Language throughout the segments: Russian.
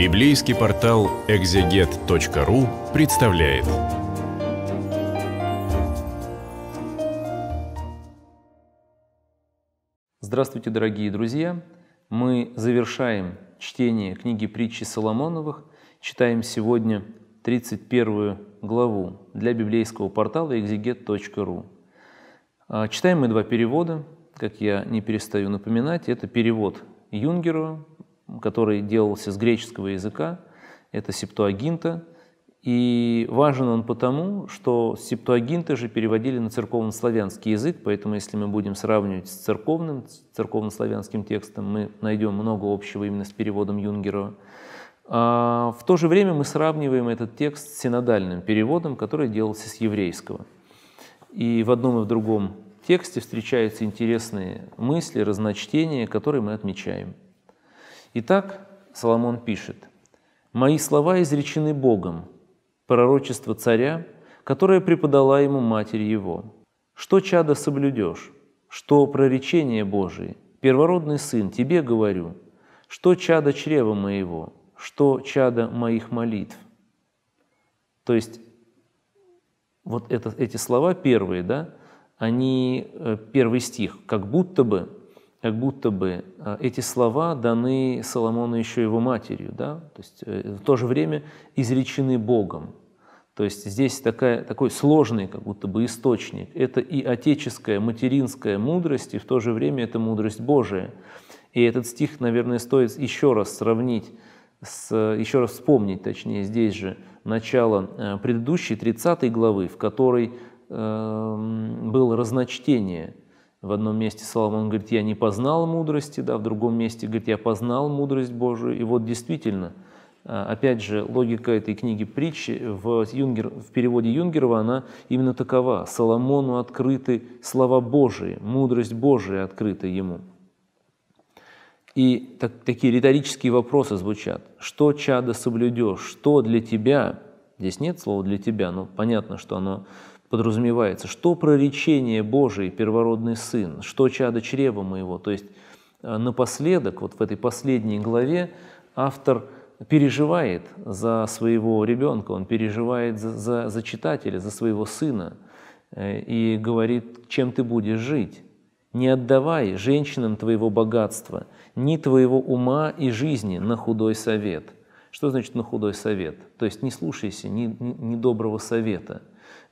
Библейский портал экзегет.ру представляет. Здравствуйте, дорогие друзья! Мы завершаем чтение книги притчи Соломоновых. Читаем сегодня 31 главу для библейского портала экзегет.ру. А, читаем мы два перевода, как я не перестаю напоминать. Это перевод Юнгерова который делался с греческого языка, это септуагинта. И важен он потому, что септуагинты же переводили на церковнославянский язык, поэтому если мы будем сравнивать с церковным, с церковнославянским текстом, мы найдем много общего именно с переводом Юнгера. А в то же время мы сравниваем этот текст с синодальным переводом, который делался с еврейского. И в одном и в другом тексте встречаются интересные мысли, разночтения, которые мы отмечаем. Итак, Соломон пишет, «Мои слова изречены Богом, пророчество царя, которое преподала ему матерь его. Что, чада, соблюдешь? Что проречение Божие? Первородный сын, тебе говорю, что, чада чрева моего? Что, чада моих молитв?» То есть вот это, эти слова первые, да, они, э, первый стих, как будто бы как будто бы э, эти слова даны Соломону еще его матерью, да? то есть э, в то же время изречены Богом. То есть здесь такая, такой сложный как будто бы источник. Это и отеческая, материнская мудрость, и в то же время это мудрость Божия. И этот стих, наверное, стоит еще раз сравнить, с, еще раз вспомнить, точнее, здесь же начало э, предыдущей 30 главы, в которой э, было разночтение – в одном месте Соломон говорит, я не познал мудрости, да, в другом месте говорит, я познал мудрость Божию. И вот действительно, а, опять же, логика этой книги притчи в, Юнгер, в переводе Юнгерова, она именно такова. Соломону открыты слова Божии, мудрость Божия открыта ему. И так, такие риторические вопросы звучат. Что, чадо, соблюдешь? Что для тебя? Здесь нет слова «для тебя», но понятно, что оно подразумевается, что проречение Божие, первородный сын, что чадо чрева моего. То есть э, напоследок, вот в этой последней главе автор переживает за своего ребенка, он переживает за, за, за читателя, за своего сына э, и говорит, чем ты будешь жить. Не отдавай женщинам твоего богатства, ни твоего ума и жизни на худой совет. Что значит на худой совет? То есть не слушайся ни, ни доброго совета –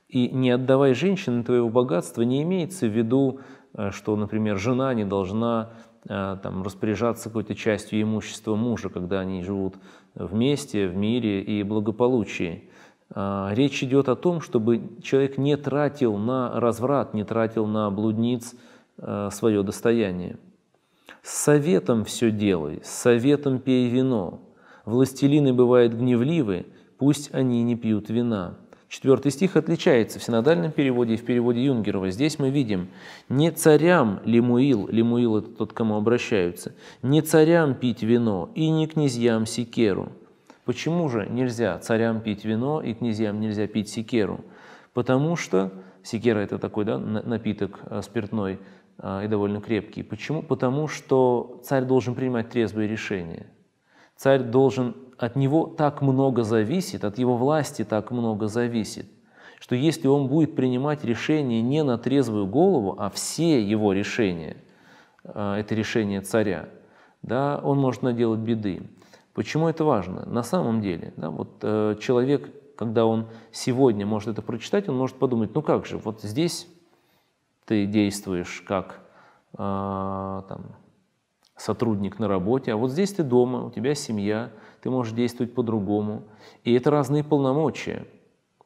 и не отдавай женщины твоего богатства не имеется в виду, э, что, например, жена не должна э, там, распоряжаться какой-то частью имущества мужа, когда они живут вместе, в мире и благополучии. А, речь идет о том, чтобы человек не тратил на разврат, не тратил на блудниц э, свое достояние. С советом все делай, с советом пей вино. Властелины бывают гневливы, пусть они не пьют вина. Четвертый стих отличается в синодальном переводе и в переводе Юнгерова. Здесь мы видим «не царям Лемуил», Лимуил, – это тот, к кому обращаются, «не царям пить вино и не князьям секеру». Почему же нельзя царям пить вино и князьям нельзя пить секеру? Потому что секера – это такой да, напиток а, спиртной а, и довольно крепкий. Почему? Потому что царь должен принимать трезвые решения. Царь должен от него так много зависит, от его власти так много зависит, что если он будет принимать решения не на трезвую голову, а все его решения, а, это решение царя, да, он может наделать беды. Почему это важно? На самом деле, да, вот э, человек, когда он сегодня может это прочитать, он может подумать, ну как же, вот здесь ты действуешь как а, там, сотрудник на работе, а вот здесь ты дома, у тебя семья, ты можешь действовать по-другому. И это разные полномочия.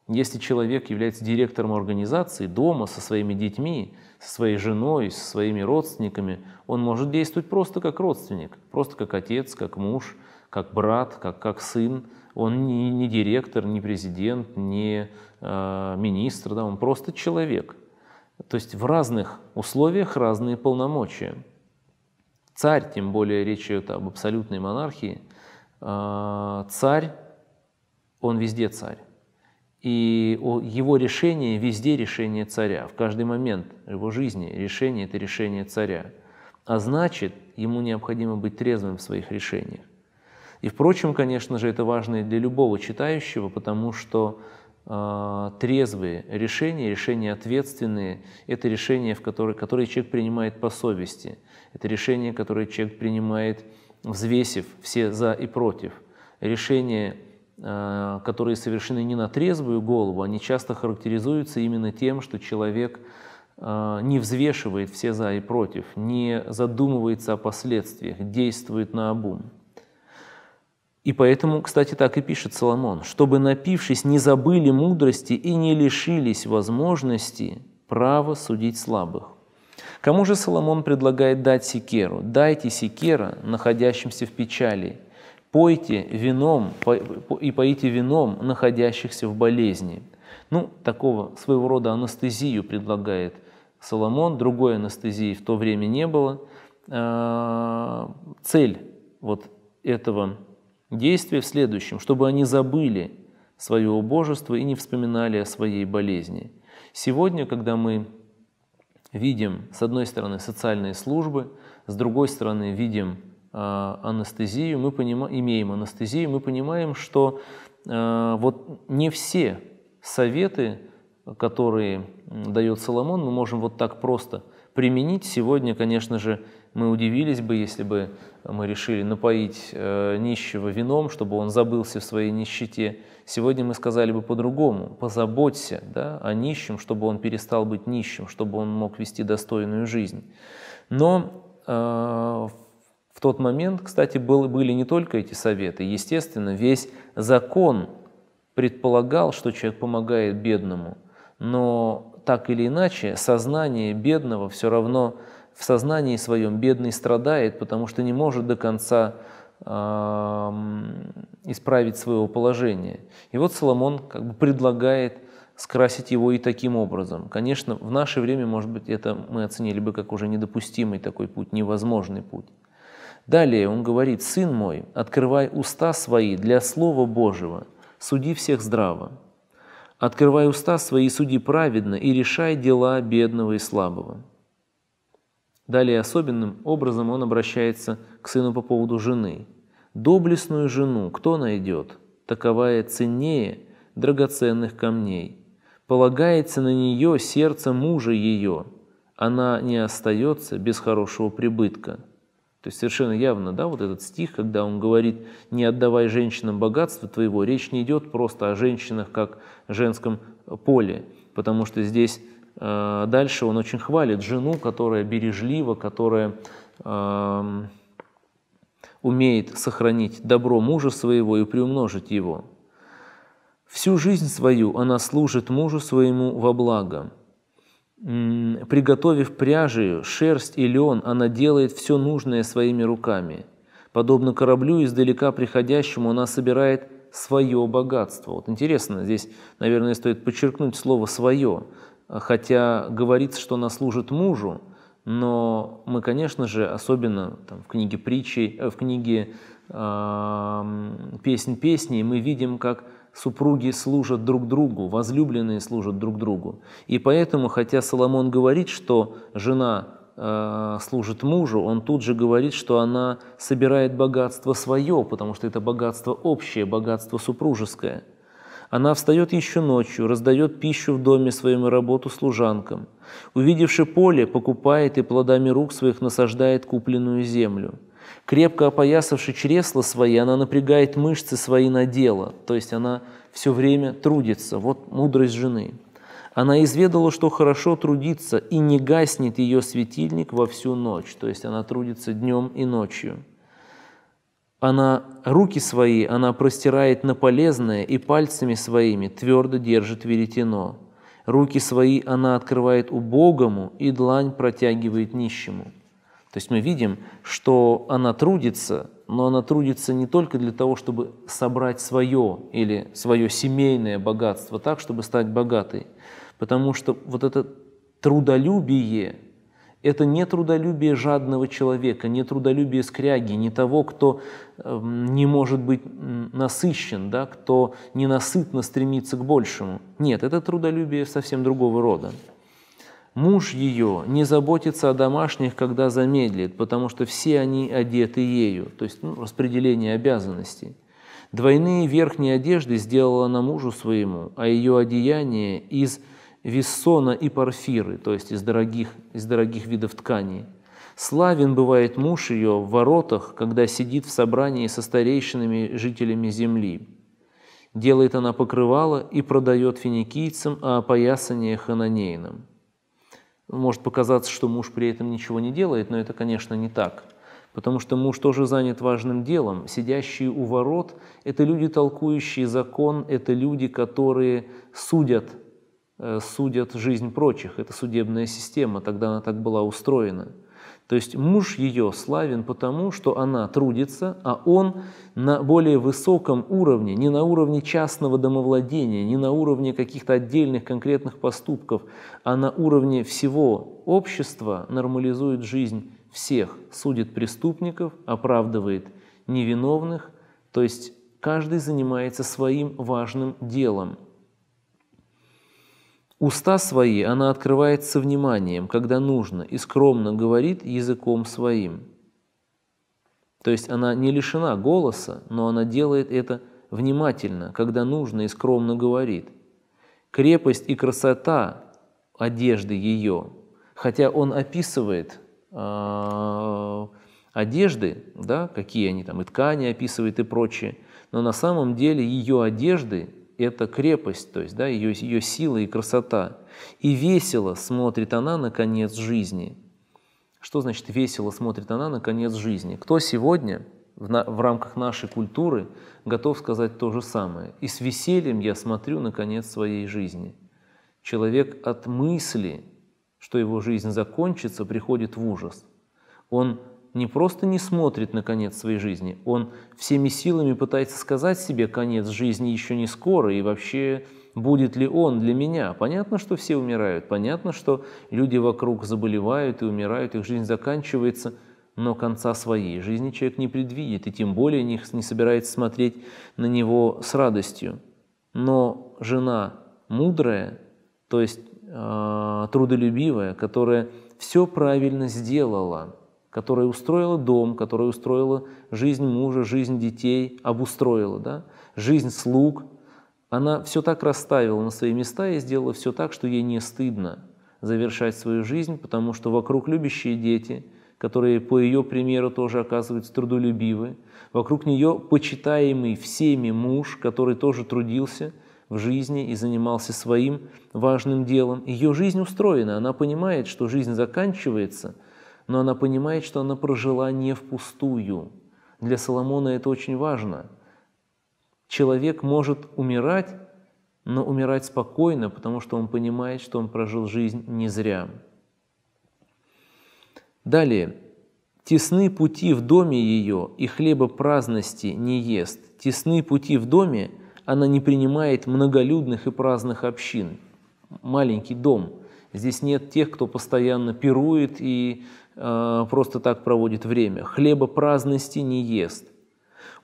Если человек является директором организации, дома, со своими детьми, со своей женой, со своими родственниками, он может действовать просто как родственник, просто как отец, как муж, как брат, как, как сын. Он не, не директор, не президент, не э, министр, да, он просто человек. То есть в разных условиях разные полномочия царь, тем более речь идет об абсолютной монархии, а, царь, он везде царь. И его решение везде решение царя, в каждый момент его жизни решение – это решение царя. А значит, ему необходимо быть трезвым в своих решениях. И, впрочем, конечно же, это важно и для любого читающего, потому что а, трезвые решения, решения ответственные. Это решения, в которые, которые человек принимает по совести. Это решения, которые человек принимает, взвесив все «за» и «против». Решения, а, которые совершены не на трезвую голову, они часто характеризуются именно тем, что человек а, не взвешивает все «за» и «против», не задумывается о последствиях, действует на обум. И поэтому, кстати, так и пишет Соломон, чтобы, напившись, не забыли мудрости и не лишились возможности права судить слабых. Кому же Соломон предлагает дать секеру? «Дайте секера, находящимся в печали, пойте вином и поите вином находящихся в болезни». Ну, такого своего рода анестезию предлагает Соломон, другой анестезии в то время не было. А, цель вот этого Действие в следующем, чтобы они забыли свое убожество и не вспоминали о своей болезни. Сегодня, когда мы видим, с одной стороны, социальные службы, с другой стороны, видим а, анестезию, мы поним... имеем анестезию, мы понимаем, что э, вот не все советы, которые дает Соломон, мы можем вот так просто применить. Сегодня, конечно же, мы удивились бы, если бы мы решили напоить э, нищего вином, чтобы он забылся в своей нищете. Сегодня мы сказали бы по-другому, позаботься да, о нищем, чтобы он перестал быть нищим, чтобы он мог вести достойную жизнь. Но э, в тот момент, кстати, был, были не только эти советы. Естественно, весь закон предполагал, что человек помогает бедному, но так или иначе сознание бедного все равно в сознании своем бедный страдает, потому что не может до конца исправить своего положения. И вот Соломон как бы предлагает скрасить его и таким образом. Конечно, в наше время, может быть, это мы оценили бы как уже недопустимый такой путь, невозможный путь. Далее он говорит, «Сын мой, открывай уста свои для Слова Божьего, суди всех здраво. Открывай уста свои, суди праведно и решай дела бедного и слабого». Далее особенным образом он обращается к сыну по поводу жены. «Доблестную жену кто найдет? Таковая ценнее драгоценных камней. Полагается на нее сердце мужа ее. Она не остается без хорошего прибытка». То есть совершенно явно, да, вот этот стих, когда он говорит «не отдавай женщинам богатство твоего», речь не идет просто о женщинах как женском поле, потому что здесь Э, дальше он очень хвалит жену, которая бережлива, которая эм, умеет сохранить добро мужа своего и приумножить его. Всю жизнь свою она служит мужу своему во благо. Приготовив пряжею, шерсть и лен, она делает все нужное своими руками. Подобно кораблю, издалека приходящему, она собирает свое богатство. Вот интересно, здесь, наверное, стоит подчеркнуть слово «свое», хотя говорится, что она служит мужу, но мы, конечно же, особенно там, в книге притчи, э, в книге э, песнь песней, мы видим, как супруги служат друг другу, возлюбленные служат друг другу. И поэтому, хотя Соломон говорит, что жена э, служит мужу, он тут же говорит, что она собирает богатство свое, потому что это богатство общее, богатство супружеское – она встает еще ночью, раздает пищу в доме своем и работу служанкам. Увидевши поле, покупает и плодами рук своих насаждает купленную землю. Крепко опоясавши чресло свои, она напрягает мышцы свои на дело, то есть она все время трудится. Вот мудрость жены. Она изведала, что хорошо трудиться, и не гаснет ее светильник во всю ночь, то есть она трудится днем и ночью. Она руки свои, она простирает на полезное и пальцами своими твердо держит веретено. Руки свои она открывает убогому и длань протягивает нищему. То есть мы видим, что она трудится, но она трудится не только для того, чтобы собрать свое или свое семейное богатство так, чтобы стать богатой, потому что вот это трудолюбие, это не трудолюбие жадного человека, не трудолюбие скряги, не того, кто эм, не может быть насыщен, да, кто ненасытно стремится к большему. Нет, это трудолюбие совсем другого рода. Муж ее не заботится о домашних, когда замедлит, потому что все они одеты ею, то есть ну, распределение обязанностей. Двойные верхние одежды сделала она мужу своему, а ее одеяние из – виссона и порфиры, то есть из дорогих, из дорогих видов тканей. Славен бывает муж ее в воротах, когда сидит в собрании со старейшинами жителями земли. Делает она покрывало и продает финикийцам, а опоясание хананейным. Может показаться, что муж при этом ничего не делает, но это, конечно, не так. Потому что муж тоже занят важным делом. Сидящие у ворот – это люди, толкующие закон, это люди, которые судят Э, судят жизнь прочих. Это судебная система, тогда она так была устроена. То есть муж ее славен потому, что она трудится, а он на более высоком уровне, не на уровне частного домовладения, не на уровне каких-то отдельных конкретных поступков, а на уровне всего общества нормализует жизнь всех, судит преступников, оправдывает невиновных, то есть каждый занимается своим важным делом – Уста свои она открывает со вниманием, когда нужно, и скромно говорит языком своим. То есть она не лишена голоса, но она делает это внимательно, когда нужно и скромно говорит. Крепость и красота одежды ее, хотя он описывает э, одежды, да, какие они там, и ткани описывает и прочее, но на самом деле ее одежды – это крепость, то есть да, ее, ее сила и красота. И весело смотрит она на конец жизни. Что значит весело смотрит она на конец жизни? Кто сегодня в, на, в рамках нашей культуры готов сказать то же самое? И с весельем я смотрю на конец своей жизни. Человек от мысли, что его жизнь закончится, приходит в ужас. Он не просто не смотрит на конец своей жизни, он всеми силами пытается сказать себе, конец жизни еще не скоро, и вообще будет ли он для меня. Понятно, что все умирают, понятно, что люди вокруг заболевают и умирают, их жизнь заканчивается, но конца своей жизни человек не предвидит, и тем более не, не собирается смотреть на него с радостью. Но жена мудрая, то есть э, трудолюбивая, которая все правильно сделала – которая устроила дом, которая устроила жизнь мужа, жизнь детей, обустроила, да? жизнь слуг. Она все так расставила на свои места и сделала все так, что ей не стыдно завершать свою жизнь, потому что вокруг любящие дети, которые по ее примеру тоже оказываются трудолюбивы, вокруг нее почитаемый всеми муж, который тоже трудился – в жизни и занимался своим важным делом. Ее жизнь устроена, она понимает, что жизнь заканчивается, но она понимает, что она прожила не впустую. Для Соломона это очень важно. Человек может умирать, но умирать спокойно, потому что он понимает, что он прожил жизнь не зря. Далее. «Тесны пути в доме ее, и хлеба праздности не ест. Тесны пути в доме, она не принимает многолюдных и праздных общин». Маленький дом. Здесь нет тех, кто постоянно пирует и а, просто так проводит время, хлеба праздности не ест.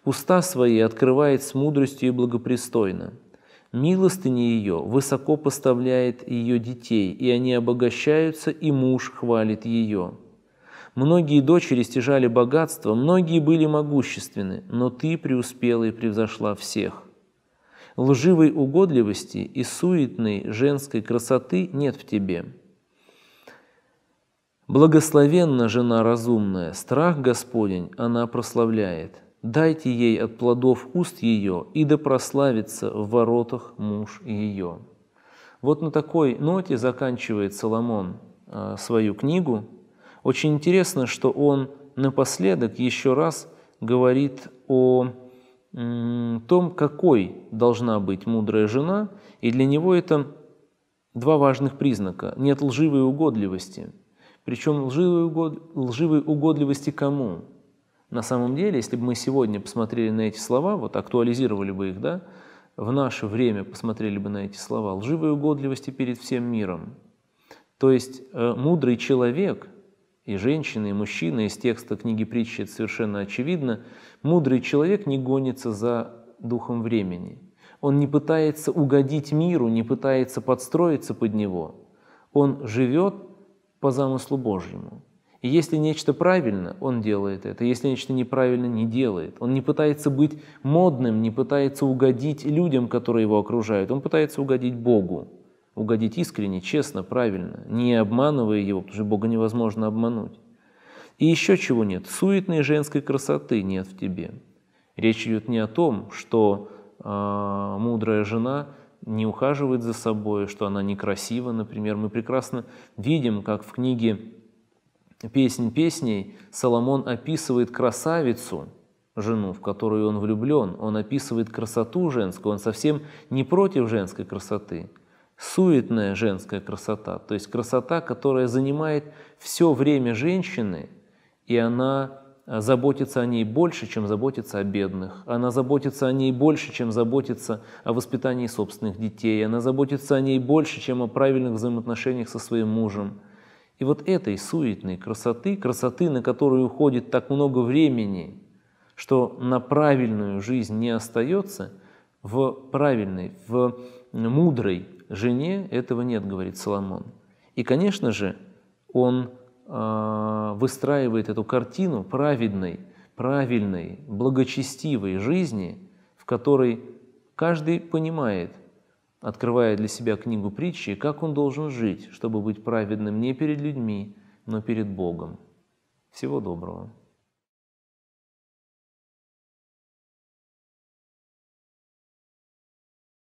Уста свои открывает с мудростью и благопристойно. Милостыни ее высоко поставляет ее детей, и они обогащаются, и муж хвалит ее. Многие дочери стяжали богатство, многие были могущественны, но ты преуспела и превзошла всех. Лживой угодливости и суетной женской красоты нет в тебе – Благословенна жена разумная, страх Господень она прославляет. Дайте ей от плодов уст ее, и да прославится в воротах муж ее». Вот на такой ноте заканчивает Соломон а, свою книгу. Очень интересно, что он напоследок еще раз говорит о том, какой должна быть мудрая жена, и для него это два важных признака – нет лживой угодливости – причем лживой, угод... лживой угодливости кому? На самом деле, если бы мы сегодня посмотрели на эти слова, вот актуализировали бы их, да, в наше время посмотрели бы на эти слова, лживой угодливости перед всем миром. То есть э, мудрый человек, и женщина, и мужчина, из текста книги притчи это совершенно очевидно, мудрый человек не гонится за духом времени. Он не пытается угодить миру, не пытается подстроиться под него. Он живет по замыслу Божьему. И если нечто правильно, он делает это. Если нечто неправильно, не делает. Он не пытается быть модным, не пытается угодить людям, которые его окружают. Он пытается угодить Богу. Угодить искренне, честно, правильно, не обманывая его, потому что Бога невозможно обмануть. И еще чего нет? Суетной женской красоты нет в тебе. Речь идет не о том, что э, мудрая жена не ухаживает за собой, что она некрасива, например. Мы прекрасно видим, как в книге «Песнь песней» Соломон описывает красавицу, жену, в которую он влюблен. Он описывает красоту женскую, он совсем не против женской красоты. Суетная женская красота, то есть красота, которая занимает все время женщины, и она Э, заботится о ней больше, чем заботится о бедных. Она заботится о ней больше, чем заботится о воспитании собственных детей. Она заботится о ней больше, чем о правильных взаимоотношениях со своим мужем. И вот этой суетной красоты, красоты, на которую уходит так много времени, что на правильную жизнь не остается, в правильной, в мудрой жене этого нет, говорит Соломон. И, конечно же, он а, выстраивает эту картину праведной, правильной, благочестивой жизни, в которой каждый понимает, открывая для себя книгу притчи, как он должен жить, чтобы быть праведным не перед людьми, но перед Богом. Всего доброго.